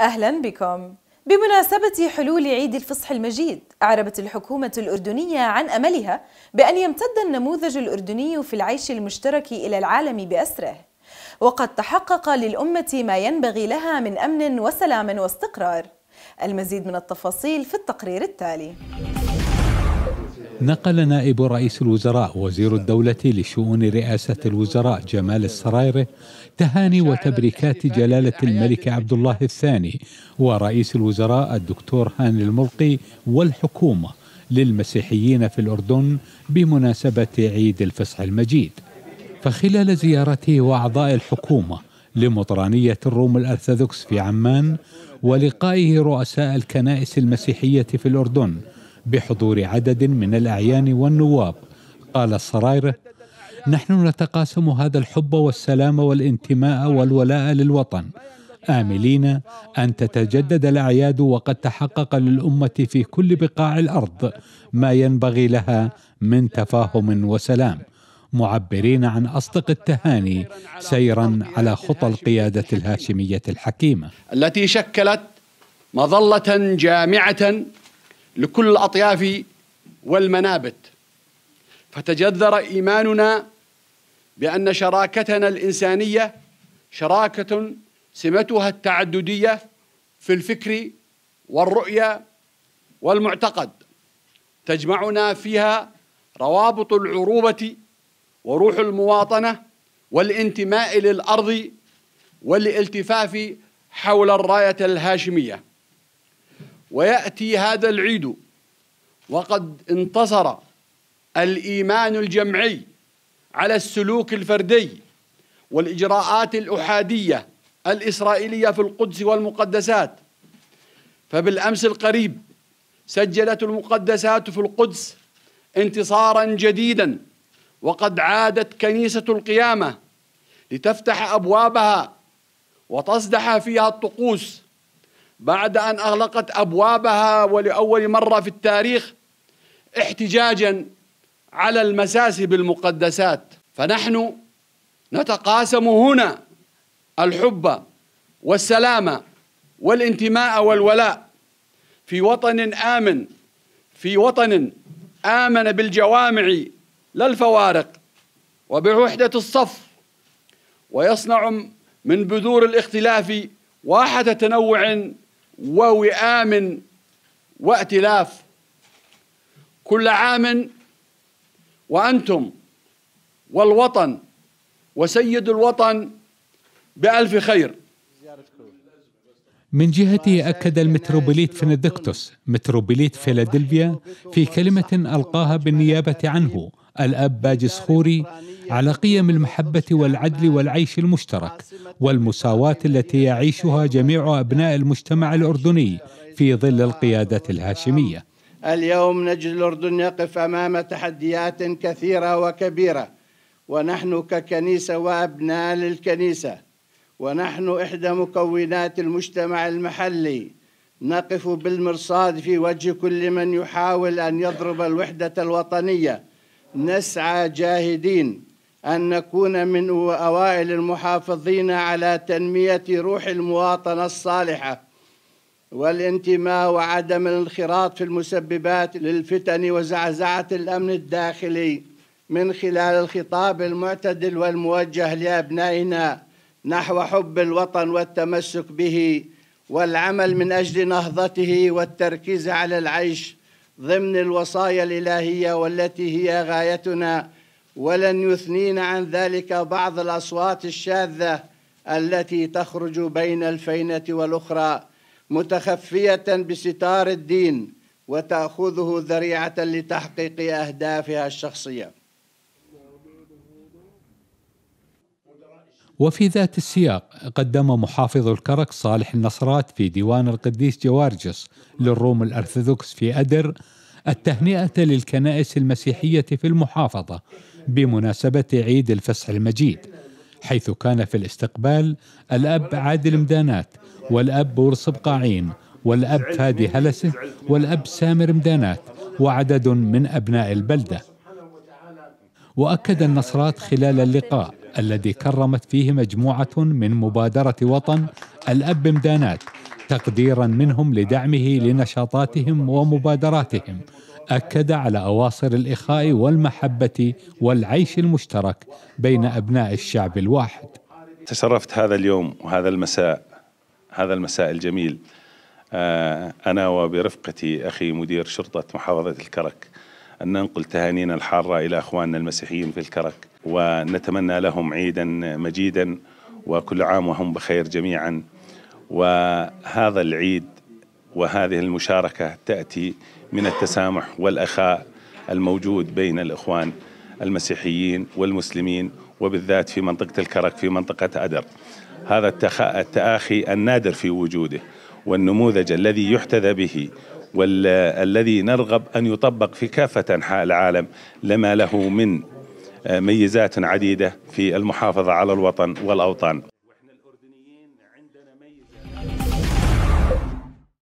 أهلا بكم بمناسبة حلول عيد الفصح المجيد أعربت الحكومة الأردنية عن أملها بأن يمتد النموذج الأردني في العيش المشترك إلى العالم بأسره وقد تحقق للأمة ما ينبغي لها من أمن وسلام واستقرار المزيد من التفاصيل في التقرير التالي نقل نائب رئيس الوزراء وزير الدولة لشؤون رئاسة الوزراء جمال السرايرة تهاني وتبريكات جلالة الملك عبد الله الثاني ورئيس الوزراء الدكتور هاني الملقي والحكومة للمسيحيين في الأردن بمناسبة عيد الفصح المجيد فخلال زيارته وأعضاء الحكومة لمطرانية الروم الأرثوذكس في عمان ولقائه رؤساء الكنائس المسيحية في الأردن بحضور عدد من الأعيان والنواب قال السرايرة نحن نتقاسم هذا الحب والسلام والانتماء والولاء للوطن آملين أن تتجدد الأعياد وقد تحقق للأمة في كل بقاع الأرض ما ينبغي لها من تفاهم وسلام معبرين عن أصدق التهاني سيرا على خطى القيادة الهاشمية الحكيمة التي شكلت مظلة جامعة لكل الأطياف والمنابت فتجذر إيماننا بأن شراكتنا الإنسانية شراكة سمتها التعددية في الفكر والرؤية والمعتقد تجمعنا فيها روابط العروبة وروح المواطنة والانتماء للأرض والالتفاف حول الراية الهاشمية ويأتي هذا العيد وقد انتصر الإيمان الجمعي على السلوك الفردي والإجراءات الأحادية الإسرائيلية في القدس والمقدسات فبالأمس القريب سجلت المقدسات في القدس انتصارا جديدا وقد عادت كنيسة القيامة لتفتح أبوابها وتصدح فيها الطقوس بعد أن أغلقت أبوابها ولأول مرة في التاريخ احتجاجا على المساس بالمقدسات فنحن نتقاسم هنا الحب والسلام والانتماء والولاء في وطن آمن في وطن آمن بالجوامع لا الفوارق وبوحدة الصف ويصنع من بذور الاختلاف واحة تنوع ووئام وائتلاف كل عام وأنتم والوطن وسيد الوطن بألف خير من جهته أكد المتروبوليت فندكتوس متروبوليت فيلادلفيا في كلمة ألقاها بالنيابة عنه الأب باجس خوري على قيم المحبة والعدل والعيش المشترك والمساواة التي يعيشها جميع أبناء المجتمع الأردني في ظل القيادة الهاشمية اليوم نجد الأردن يقف أمام تحديات كثيرة وكبيرة ونحن ككنيسة وأبناء للكنيسة ونحن إحدى مكونات المجتمع المحلي نقف بالمرصاد في وجه كل من يحاول أن يضرب الوحدة الوطنية نسعى جاهدين أن نكون من أوائل المحافظين على تنمية روح المواطنة الصالحة والانتماء وعدم الانخراط في المسببات للفتن وزعزعة الأمن الداخلي من خلال الخطاب المعتدل والموجه لأبنائنا نحو حب الوطن والتمسك به والعمل من أجل نهضته والتركيز على العيش ضمن الوصايا الإلهية والتي هي غايتنا ولن يثنين عن ذلك بعض الأصوات الشاذة التي تخرج بين الفينة والأخرى متخفية بستار الدين وتأخذه ذريعة لتحقيق أهدافها الشخصية وفي ذات السياق قدم محافظ الكرك صالح النصرات في ديوان القديس جوارجس للروم الأرثوذكس في أدر التهنئة للكنائس المسيحية في المحافظة بمناسبة عيد الفصح المجيد حيث كان في الاستقبال الأب عادل مدانات والأب بورص قاعين والأب فادي هلسة والأب سامر مدانات وعدد من أبناء البلدة وأكد النصرات خلال اللقاء الذي كرمت فيه مجموعة من مبادرة وطن الأب مدانات تقديرا منهم لدعمه لنشاطاتهم ومبادراتهم أكد على أواصر الإخاء والمحبة والعيش المشترك بين أبناء الشعب الواحد تشرفت هذا اليوم وهذا المساء هذا المساء الجميل آه، أنا وبرفقتي أخي مدير شرطة محافظة الكرك أن ننقل تهانينا الحارة إلى أخواننا المسيحيين في الكرك ونتمنى لهم عيدا مجيدا وكل عام وهم بخير جميعا وهذا العيد وهذه المشاركة تأتي من التسامح والأخاء الموجود بين الإخوان المسيحيين والمسلمين وبالذات في منطقة الكرك في منطقة أدر هذا التآخي النادر في وجوده والنموذج الذي يحتذى به والذي نرغب أن يطبق في كافة أنحاء العالم لما له من آه، ميزات عديدة في المحافظة على الوطن والأوطان